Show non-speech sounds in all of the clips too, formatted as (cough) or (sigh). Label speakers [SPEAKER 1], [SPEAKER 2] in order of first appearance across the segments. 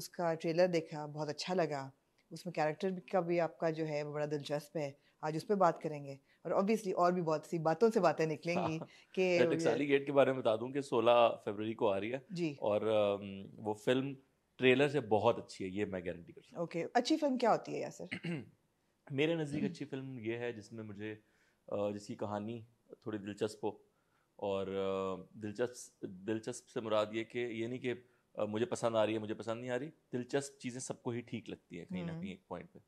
[SPEAKER 1] उसका ट्रेलर देखा बहुत अच्छा लगा उसमें कैरेक्टर का भी आपका जो है वो बड़ा दिलचस्प है आज उस पर बात करेंगे और ऑब्वियसली और भी बहुत सी बातों से बातें निकलेंगी हाँ। कि टक्साली
[SPEAKER 2] तो गेट के बारे में बता दूं कि 16 फरवरी को आ रही है जी और वो फिल्म ट्रेलर से बहुत अच्छी है ये मैं गारंटी
[SPEAKER 1] कर ओके अच्छी फिल्म क्या होती है या सर (clears throat) मेरे नज़दीक
[SPEAKER 2] अच्छी फिल्म ये है जिसमें मुझे जिसकी कहानी थोड़ी दिलचस्प हो और दिलचस्प दिलचस्प से मुराद ये कि ये नहीं कि मुझे पसंद आ रही है मुझे पसंद नहीं आ रही दिलचस्प चीज़ें सबको ही ठीक लगती हैं कहीं ना हम्म। कहीं एक पॉइंट पे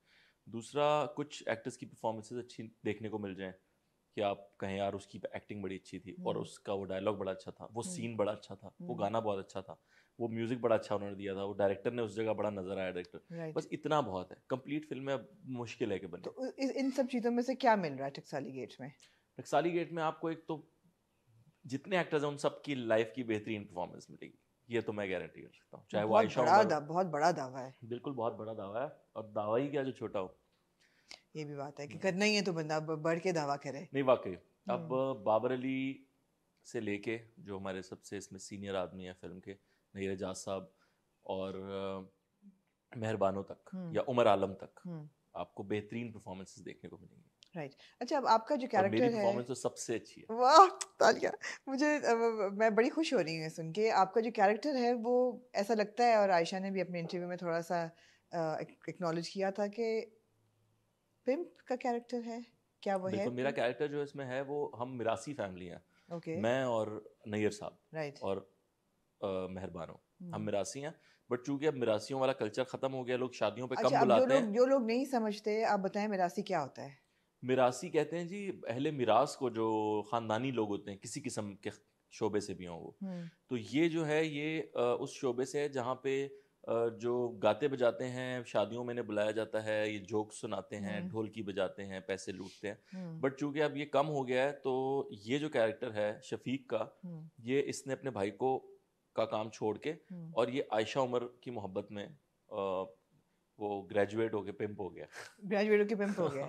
[SPEAKER 2] दूसरा कुछ एक्टर्स की परफॉर्मेंसेज अच्छी देखने को मिल जाए कि आप कहें यार उसकी एक्टिंग बड़ी अच्छी थी और हम्म। उसका वो डायलॉग बड़ा अच्छा था वो सीन हम्म। बड़ा अच्छा था वो गाना बहुत अच्छा था वो म्यूजिक बड़ा अच्छा उन्होंने दिया था वो डायरेक्टर ने उस जगह बड़ा नजर आया डायरेक्टर बस इतना बहुत है कंप्लीट फिल्म अब मुश्किल है कि बने तो
[SPEAKER 1] इन सब चीज़ों में से क्या मिल रहा है टक्साली गेट में
[SPEAKER 2] टक्साली गेट में आपको एक तो जितने एक्टर्स हैं उन सबकी लाइफ की बेहतरीन परफॉर्मेंस मिलेगी ये तो मैं गारंटी कर सकता हूँ चाहे वो आयशा बड़ा दा,
[SPEAKER 1] बहुत बड़ा दावा है
[SPEAKER 2] बिल्कुल बहुत बड़ा दावा है और दावा ही क्या जो छोटा हो
[SPEAKER 1] ये भी बात है कि करना ही है तो बंदा बढ़ के दावा करे नहीं
[SPEAKER 2] वाकई अब हम्म। बाबर अली से लेके जो हमारे सबसे इसमें सीनियर आदमी है फिल्म के नहीं रजाज साहब और मेहरबानों तक हम्म। या उमर आलम तक हम्म। आपको बेहतरीन परफॉर्मेंसेस देखने
[SPEAKER 1] को मिलेंगे राइट right. अच्छा अब आपका जो कैरेक्टर है
[SPEAKER 2] तो सबसे अच्छी है वाह तालिया
[SPEAKER 1] मुझे मैं बड़ी खुश हो रही हूँ सुन के आपका जो कैरेक्टर है वो ऐसा लगता है और आयशा ने भी अपने इंटरव्यू में थोड़ा सा एक्नॉलेज किया था कि पिम्प का कैरेक्टर है क्या वो है मेरा
[SPEAKER 2] कैरेक्टर जो इसमें है वो हम मिरासी फैमिली हैं okay. मैं और नैयर साहब राइट और मेहरबान हूँ हम hmm. मिरासी हैं बट चूंकि अब मिरासियों वाला कल्चर खत्म हो गया लोग शादियों पे अच्छा, कम बुलाते हैं
[SPEAKER 1] जो लोग नहीं समझते आप बताएं मिरासी क्या होता है
[SPEAKER 2] मिरासी कहते हैं जी अहले मिरास को जो ख़ानदानी लोग होते हैं किसी किस्म के शोबे से भी हों वो हम्म। तो ये जो है ये उस शोबे से है जहाँ पे जो गाते बजाते हैं शादियों में इन्हें बुलाया जाता है ये जोक सुनाते हैं हम्म। ढोलकी बजाते हैं पैसे लूटते हैं हम्म। बट चूंकि अब ये कम हो गया है तो ये जो कैरेक्टर है शफीक का ये इसने अपने भाई को का काम छोड़ के और ये आयशा उमर की मोहब्बत में वो ग्रेजुएट होके पिंप हो गया
[SPEAKER 1] ग्रेजुएट होके पिंप हो गया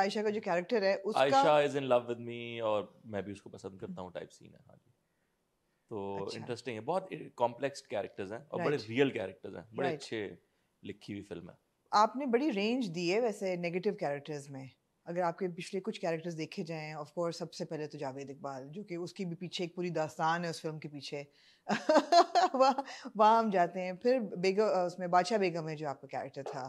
[SPEAKER 1] आयशा (laughs) uh, का जो कैरेक्टर है उसका Ayesha
[SPEAKER 2] is in love with me और मैं भी उसको पसंद करता हूँ टाइप सीन है हाँ जी तो इंटरेस्टिंग अच्छा। है बहुत कॉम्प्लेक्स कैरेक्टर्स हैं और बड़े रियल कैरेक्टर्स हैं बड़े अच्छे लिखी हुई फिल्म है
[SPEAKER 1] आपने बड़ी रेंज दी है वैसे नेगेटिव कैरेक्टर्स में अगर आपके पिछले कुछ कैरेक्टर्स देखे जाएँ ऑफकोर्स सबसे पहले तो जावेद इकबाल जो कि उसकी भी पीछे एक पूरी दास्तान है उस फिल्म के पीछे (laughs) वहाँ वहाँ हम जाते हैं फिर बेगम उसमें बादशाह बेगम है जो आपका कैरेक्टर था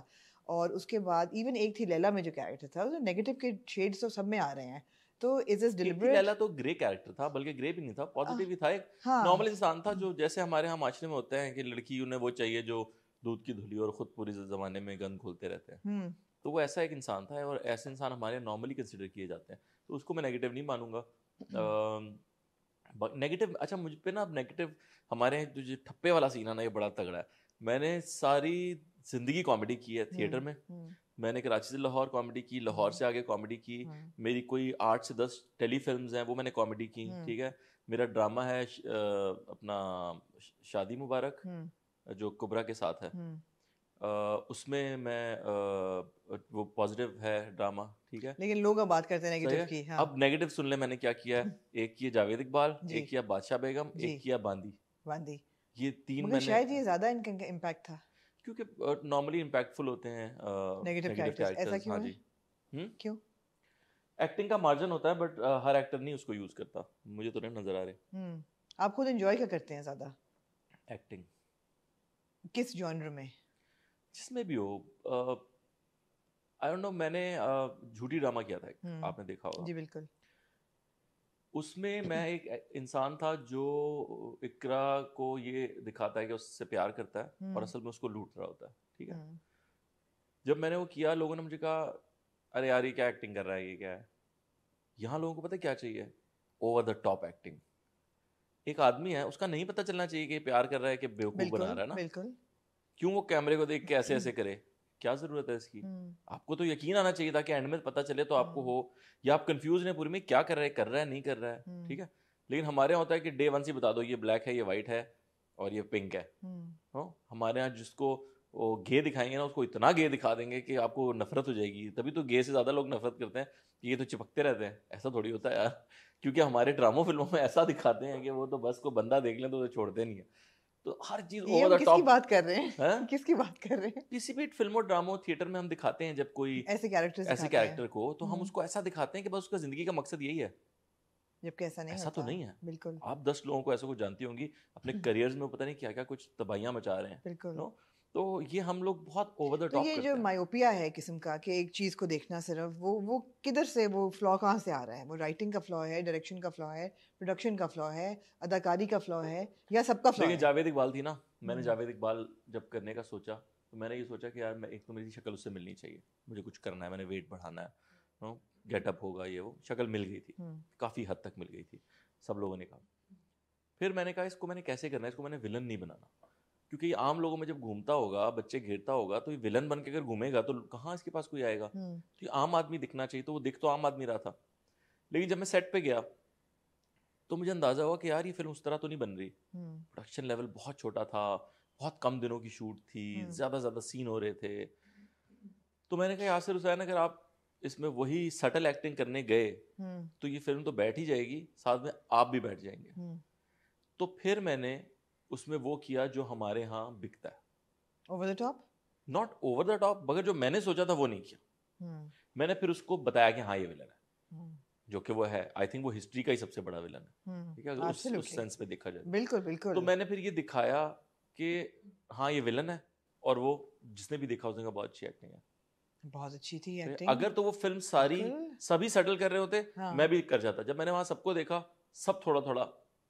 [SPEAKER 1] और उसके बाद इवन एक थी लैला में जो कैरेक्टर था उसमें नेगेटिव के शेड्स तो सब में आ रहे हैं तो इज इज डिलीवरी लैला
[SPEAKER 2] तो ग्रे कैरेक्टर था बल्कि ग्रे भी नहीं था पॉजिटिव ही था एक नॉर्मल हाँ। हाँ। इंसान था जो जैसे हमारे यहाँ माशरे में होते हैं कि लड़की उन्हें वो चाहिए जो दूध की धुली और खुद पूरी जमाने में गन खोलते रहते हैं हम्म। तो वो ऐसा एक इंसान था और ऐसे इंसान हमारे नॉर्मली कंसिडर किए जाते हैं तो उसको मैं नेगेटिव नहीं मानूंगा नेगेटिव अच्छा मुझ पर ना अब नेगेटिव हमारे जो जो ठप्पे वाला सीन है ना ये बड़ा तगड़ा है मैंने सारी जिंदगी कॉमेडी की है थिएटर हम्म, में हम्म। मैंने कराची से लाहौर कॉमेडी की लाहौर से हम्म। आगे कॉमेडी की मेरी कोई आठ से दस टेली फिल्म हैं वो मैंने कॉमेडी की ठीक है मेरा ड्रामा है अपना शादी मुबारक जो कुबरा के साथ है आ, उसमें मैं आ, वो पॉजिटिव है ड्रामा ठीक है लेकिन लोग
[SPEAKER 1] अब बात करते हैं नेगेटिव की हाँ। अब
[SPEAKER 2] नेगेटिव सुन ले मैंने क्या किया है (laughs) एक किया जावेद इकबाल एक किया बादशाह बेगम एक किया बांदी बांदी ये तीन मैंने शायद
[SPEAKER 1] ये ज्यादा इनका इम्पैक्ट था
[SPEAKER 2] क्योंकि नॉर्मली इम्पैक्टफुल होते हैं नेगेटिव कैरेक्टर्स ऐसा क्यों हाँ है
[SPEAKER 1] हम्म? क्यों
[SPEAKER 2] एक्टिंग का मार्जिन होता है बट हर एक्टर नहीं उसको यूज करता मुझे तो नहीं नजर आ रहे
[SPEAKER 1] हम्म। आप खुद एंजॉय क्या करते हैं ज्यादा एक्टिंग किस जॉनर में
[SPEAKER 2] जिसमें भी हो आई डोंट नो मैंने झूठी ड्रामा किया था हम्म। आपने देखा होगा जी बिल्कुल उसमें मैं एक इंसान था जो इकरा को ये दिखाता है कि उससे प्यार करता है और हम्म। असल में उसको लूट रहा होता है ठीक है हम्म। जब मैंने वो किया लोगों ने मुझे कहा अरे यार ये क्या एक्टिंग कर रहा है ये क्या है यहाँ लोगों को पता क्या चाहिए ओवर द टॉप एक्टिंग एक आदमी है उसका नहीं पता चलना चाहिए कि प्यार कर रहा है कि बेवकूफ बना रहा है ना क्यों वो कैमरे को देख के ऐसे ऐसे (clears throat) करे क्या जरूरत है इसकी हम्म। आपको तो यकीन आना चाहिए था कि एंड में पता चले तो आपको हम्म। हो या आप कंफ्यूज हैं पूरी में क्या कर रहे हैं कर रहा है नहीं कर रहा है हम्म। ठीक है लेकिन हमारे यहाँ होता है कि डे वन से बता दो ये ब्लैक है ये व्हाइट है और ये पिंक है हो हाँ, हमारे यहाँ जिसको वो गे दिखाएंगे ना उसको इतना गे दिखा देंगे कि आपको नफरत हो जाएगी तभी तो गे से ज़्यादा लोग नफरत करते हैं कि ये तो चिपकते रहते हैं ऐसा थोड़ी होता है यार क्योंकि हमारे ड्रामो फिल्मों में ऐसा दिखाते हैं कि वो तो बस को बंदा देख लें तो छोड़ते नहीं है तो हर चीज ओवर द टॉप बात कर रहे हैं है? (laughs) किसकी बात कर रहे हैं किसी भी फिल्मों ड्रामो थिएटर में हम दिखाते हैं जब कोई
[SPEAKER 1] ऐसे कैरेक्टर ऐसे कैरेक्टर को तो हम हम्म। उसको
[SPEAKER 2] ऐसा दिखाते हैं कि बस उसका जिंदगी का मकसद यही है
[SPEAKER 1] जबकि ऐसा नहीं ऐसा तो नहीं है बिल्कुल
[SPEAKER 2] आप दस लोगों को ऐसा कुछ जानती होंगी अपने करियर (laughs) में पता नहीं क्या क्या कुछ तबाहियां मचा रहे हैं बिल्कुल तो ये हम लोग बहुत ओवर द टॉप ये जो
[SPEAKER 1] मायोपिया है किस्म का कि एक चीज़ को देखना सिर्फ वो वो किधर से वो फ्लॉ कहाँ से आ रहा है वो राइटिंग का फ्लॉ है डायरेक्शन का फ्लॉ है प्रोडक्शन का फ्लॉ है अदाकारी का फ्लॉ है या सबका फ्लॉ है
[SPEAKER 2] जावेद इकबाल थी ना मैंने हम्म। जावेद इकबाल जब करने का सोचा तो मैंने ये सोचा कि यार मैं एक तो मेरी शक्ल उससे मिलनी चाहिए मुझे कुछ करना है मैंने वेट बढ़ाना है गेटअप होगा ये वो शक्ल मिल गई थी हम्म। काफ़ी हद तक मिल गई थी सब लोगों ने कहा फिर मैंने कहा इसको मैंने कैसे करना है इसको मैंने विलन नहीं बनाना क्योंकि आम लोगों में जब घूमता होगा बच्चे घेरता होगा तो ये विलन बन के अगर घूमेगा तो कहाँ इसके पास कोई आएगा हम्म। तो ये आम आदमी दिखना चाहिए तो वो दिख तो आम आदमी रहा था लेकिन जब मैं सेट पे गया तो मुझे अंदाजा हुआ कि यार ये फिल्म उस तरह तो नहीं बन रही प्रोडक्शन हम्म। लेवल बहुत छोटा था बहुत कम दिनों की शूट थी हम्म। ज़्यादा ज़्यादा सीन हो रहे थे तो मैंने कहा यासिर हुसैन अगर आप इसमें वही सटल एक्टिंग करने गए तो ये फिल्म तो बैठ ही जाएगी साथ में आप भी बैठ जाएंगे तो फिर मैंने उसमें वो किया जो हमारे यहाँ बिकता है over the top not over the top मगर जो मैंने सोचा था वो नहीं किया hmm. मैंने फिर उसको बताया कि हाँ ये विलन है hmm. जो कि वो है आई थिंक वो हिस्ट्री का ही सबसे बड़ा विलन है
[SPEAKER 1] hmm. ठीक hmm. है उस, उस सेंस में देखा जाए बिल्कुल बिल्कुल तो
[SPEAKER 2] मैंने फिर ये दिखाया कि हाँ ये विलन है और वो जिसने भी देखा उसने बहुत अच्छी एक्टिंग है
[SPEAKER 1] बहुत अच्छी थी एक्टिंग तो अगर तो
[SPEAKER 2] वो फिल्म सारी सभी सेटल कर रहे होते हाँ। मैं भी कर जाता जब मैंने वहां सबको देखा सब थोड़ा थोड़ा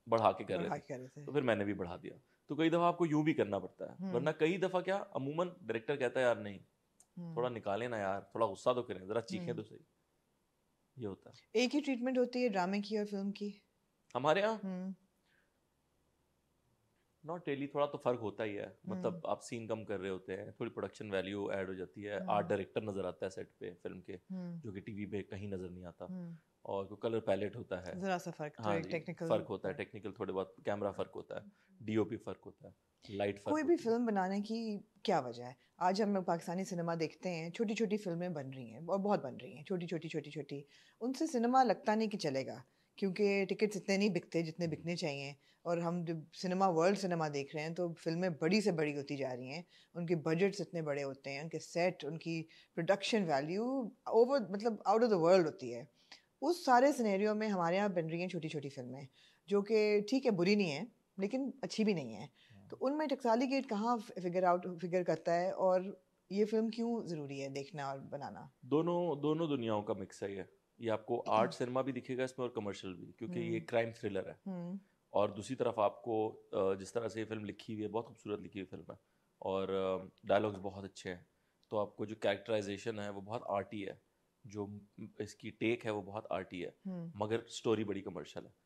[SPEAKER 2] बढ़ा के कर रहे थे, तो फिर मैंने भी बढ़ा दिया तो कई दफ़ा आपको यूं भी करना पड़ता है हम्म। वरना कई दफ़ा क्या अमूमन डायरेक्टर कहता है यार नहीं हम्म। थोड़ा निकाले ना यार थोड़ा गुस्सा तो करें ज़रा चीखे हम्म। तो सही ये होता है
[SPEAKER 1] एक ही ट्रीटमेंट होती है ड्रामे की और फिल्म की
[SPEAKER 2] हमारे यहाँ नॉट रियली थोड़ा तो फर्क होता ही है मतलब आप सीन कम कर रहे होते हैं थोड़ी प्रोडक्शन वैल्यू ऐड हो जाती है आर्ट डायरेक्टर नजर आता है सेट पे फिल्म के जो कि टीवी पे कहीं नजर नहीं आता और जो कलर पैलेट होता है जरा सा फर्क हाँ, टेक्निकल फर्क होता है टेक्निकल हाँ। थोड़े बहुत कैमरा फर्क होता है डीओपी फर्क होता है लाइट फर्क कोई भी
[SPEAKER 1] फिल्म बनाने की क्या वजह है आज हम लोग पाकिस्तानी सिनेमा देखते हैं छोटी छोटी फिल्में बन रही हैं और बहुत बन रही हैं छोटी छोटी छोटी छोटी उनसे सिनेमा लगता नहीं कि चलेगा क्योंकि टिकट्स इतने नहीं बिकते जितने बिकने चाहिए और हम जब सिनेमा वर्ल्ड सिनेमा देख रहे हैं तो फिल्में बड़ी से बड़ी होती जा रही हैं उनके बजट्स इतने बड़े होते हैं उनके सेट उनकी प्रोडक्शन वैल्यू ओवर मतलब आउट ऑफ द वर्ल्ड होती है उस सारे सिनेरियो में हमारे यहाँ बन रही हैं छोटी छोटी फिल्में जो कि ठीक है बुरी नहीं है लेकिन अच्छी भी नहीं है हाँ। तो उनमें टक्साली गेट कहाँ फिगर आउट फिगर करता है और ये फिल्म क्यों ज़रूरी है देखना और बनाना
[SPEAKER 2] दोनों दोनों दुनियाओं का मिक्स है ये ये आपको आर्ट सिनेमा भी दिखेगा इसमें और कमर्शियल भी क्योंकि ये क्राइम हम्म। थ्रिलर है हम्म। और दूसरी तरफ आपको जिस तरह से ये फिल्म लिखी हुई है बहुत खूबसूरत लिखी हुई फिल्म है और डायलॉग्स बहुत अच्छे हैं तो आपको जो कैरेक्टराइजेशन है वो बहुत आर्टी है जो इसकी टेक है वो बहुत आर्टी है हम्म। मगर स्टोरी बड़ी कमर्शियल है